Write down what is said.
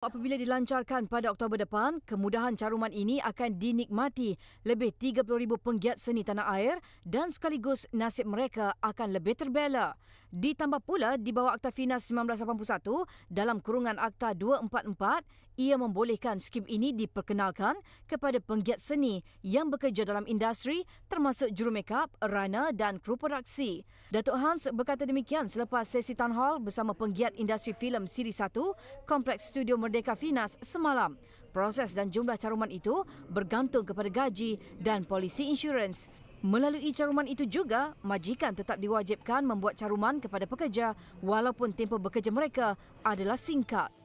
Apabila dilancarkan pada Oktober depan, kemudahan caruman ini akan dinikmati lebih 30,000 penggiat seni tanah air dan sekaligus nasib mereka akan lebih terbela. Ditambah pula di bawah Akta Fina 1981 dalam kurungan Akta 244, ia membolehkan skim ini diperkenalkan kepada penggiat seni yang bekerja dalam industri termasuk juru makeup, runner dan kru peraksi. Datuk Hans berkata demikian selepas sesi town hall bersama penggiat industri filem Siri 1, Kompleks Studio Merdeka Merdeka Finas semalam. Proses dan jumlah caruman itu bergantung kepada gaji dan polisi insurans. Melalui caruman itu juga, majikan tetap diwajibkan membuat caruman kepada pekerja walaupun tempoh bekerja mereka adalah singkat.